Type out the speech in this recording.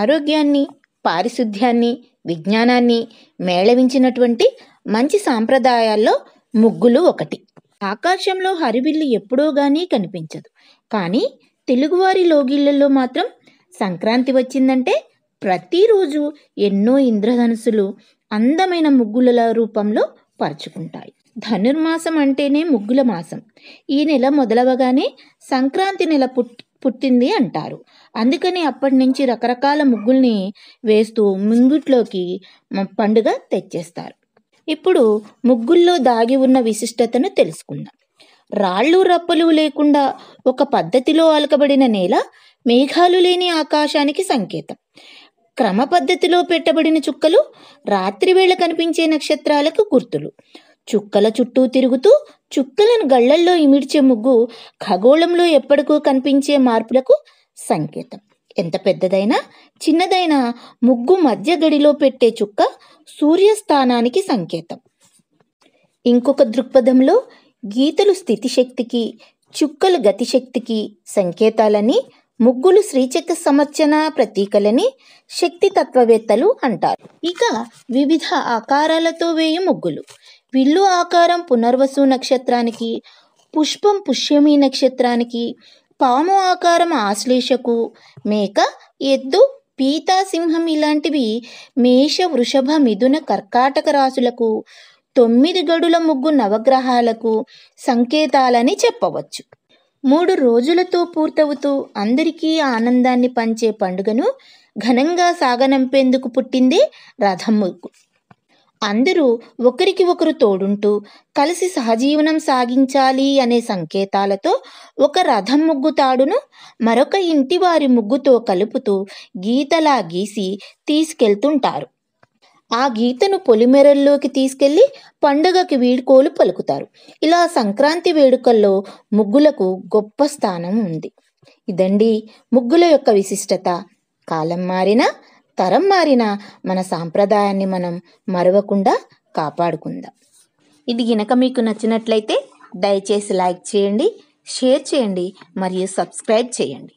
ఆరోగ్యాన్ని పారిశుద్ధ్యాన్ని విజ్ఞానాన్ని మేళవించినటువంటి మంచి సాంప్రదాయాల్లో ముగ్గులు ఒకటి ఆకాశంలో హరివిల్లు ఎప్పుడో కానీ కనిపించదు కానీ తెలుగువారి లోగిళ్ళల్లో మాత్రం సంక్రాంతి వచ్చిందంటే ప్రతిరోజు ఎన్నో ఇంద్రధనుసులు అందమైన ముగ్గుల రూపంలో పరుచుకుంటాయి ధనుర్మాసం అంటేనే ముగ్గుల మాసం ఈ నెల మొదలవగానే సంక్రాంతి నెల పుట్ పుట్టింది అంటారు అందుకని అప్పటి నుంచి రకరకాల ముగ్గుల్ని వేస్తూ ముంగిట్లోకి పండుగ తెచ్చేస్తారు ఇప్పుడు ముగ్గుల్లో దాగి ఉన్న విశిష్టతను తెలుసుకుందాం రాళ్ళు రప్పలు లేకుండా ఒక పద్ధతిలో అలకబడిన నేల మేఘాలు లేని ఆకాశానికి సంకేతం క్రమ పద్ధతిలో పెట్టబడిన చుక్కలు రాత్రివేళ కనిపించే నక్షత్రాలకు గుర్తులు చుక్కల చుట్టూ తిరుగుతూ చుక్కలను గళ్లల్లో ఇమిడ్చే ముగ్గు ఖగోళంలో ఎప్పటికూ కనిపించే మార్పులకు సంకేతం ఎంత పెద్దదైనా చిన్నదైనా ముగ్గు మధ్య గడిలో పెట్టే చుక్క సూర్యస్థానానికి సంకేతం ఇంకొక దృక్పథంలో గీతలు స్థితిశక్తికి చుక్కలు గతిశక్తికి సంకేతాలని ముగ్గులు శ్రీచక్ర సమర్చన ప్రతీకలని శక్తి తత్వవేత్తలు అంటారు ఇక వివిధ ఆకారాలతో వేయు ముగ్గులు విల్లు ఆకారం పునర్వసు నక్షత్రానికి పుష్పం పుష్యమి నక్షత్రానికి పాము ఆకారం ఆశ్లేషకు మేక ఎద్దు పీతాసింహం ఇలాంటివి మేష వృషభ మిథున కర్కాటక రాశులకు తొమ్మిది గడుల ముగ్గు నవగ్రహాలకు సంకేతాలని చెప్పవచ్చు మూడు రోజులతో పూర్తవుతూ అందరికీ ఆనందాన్ని పంచే పండుగను ఘనంగా సాగనంపేందుకు పుట్టింది రథం ముగ్గు అందరూ ఒకరికి ఒకరు తోడుంటూ కలిసి సహజీవనం సాగించాలి అనే సంకేతాలతో ఒక రథం ముగ్గు తాడును మరొక ఇంటి వారి ముగ్గుతో కలుపుతూ గీతలా గీసి తీసుకెళ్తుంటారు ఆ గీతను పొలిమెరల్లోకి తీసుకెళ్లి పండుగకి వీడ్కోలు పలుకుతారు ఇలా సంక్రాంతి వేడుకల్లో ముగ్గులకు గొప్ప స్థానం ఉంది ఇదండి ముగ్గుల యొక్క విశిష్టత కాలం మారినా తరం మారిన మన సాంప్రదాయాన్ని మనం మరవకుండా కాపాడుకుందాం ఇది గినక మీకు నచ్చినట్లయితే దయచేసి లైక్ చేయండి షేర్ చేయండి మరియు సబ్స్క్రైబ్ చేయండి